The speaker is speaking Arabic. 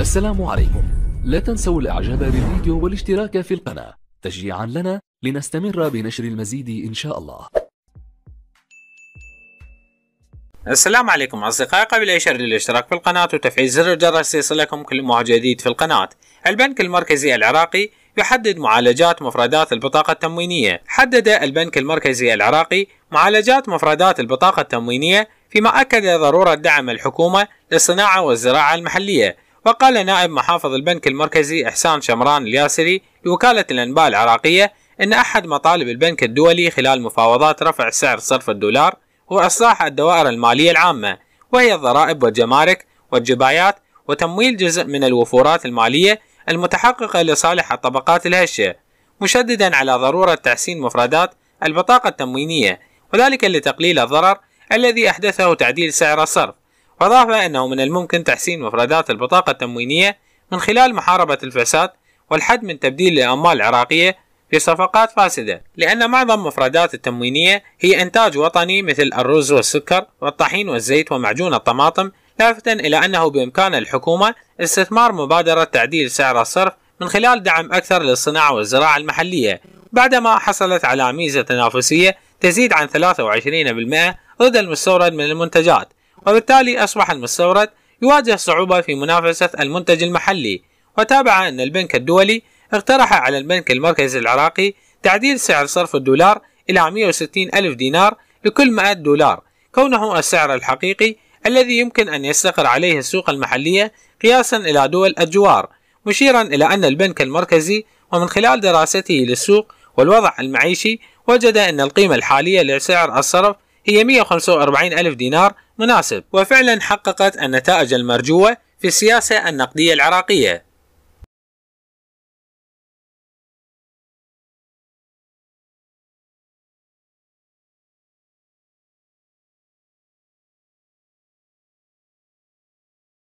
السلام عليكم لا تنسوا الاعجاب بالفيديو والاشتراك في القناة تشجيعا لنا لنستمر بنشر المزيد ان شاء الله السلام عليكم اصدقائي قبل اي شر الاشتراك في القناة وتفعيل زر الجرس ليصلكم كل ما جديد في القناة البنك المركزي العراقي يحدد معالجات مفردات البطاقة التموينية حدد البنك المركزي العراقي معالجات مفردات البطاقة التموينية فيما أكد ضرورة دعم الحكومة للصناعة والزراعة المحلية وقال نائب محافظ البنك المركزي إحسان شمران الياسري لوكالة الأنباء العراقية أن أحد مطالب البنك الدولي خلال مفاوضات رفع سعر صرف الدولار هو إصلاح الدوائر المالية العامة وهي الضرائب والجمارك والجبايات وتمويل جزء من الوفورات المالية المتحققة لصالح الطبقات الهشة مشددا على ضرورة تحسين مفردات البطاقة التموينية وذلك لتقليل الضرر الذي أحدثه تعديل سعر الصرف وأضاف أنه من الممكن تحسين مفردات البطاقة التموينية من خلال محاربة الفساد والحد من تبديل الأموال العراقية في صفقات فاسدة لأن معظم مفردات التموينية هي إنتاج وطني مثل الرز والسكر والطحين والزيت ومعجون الطماطم لافتا إلى أنه بإمكان الحكومة استثمار مبادرة تعديل سعر الصرف من خلال دعم أكثر للصناعة والزراعة المحلية بعدما حصلت على ميزة تنافسية تزيد عن 23% ضد المستورد من المنتجات وبالتالي أصبح المستورد يواجه صعوبة في منافسة المنتج المحلي وتابع أن البنك الدولي اقترح على البنك المركزي العراقي تعديل سعر صرف الدولار إلى 160 ألف دينار لكل 100 دولار كونه السعر الحقيقي الذي يمكن أن يستقر عليه السوق المحلية قياسا إلى دول الجوار مشيرا إلى أن البنك المركزي ومن خلال دراسته للسوق والوضع المعيشي وجد أن القيمة الحالية لسعر الصرف هي 145 ألف دينار مناسب وفعلا حققت النتائج المرجوة في السياسة النقدية العراقية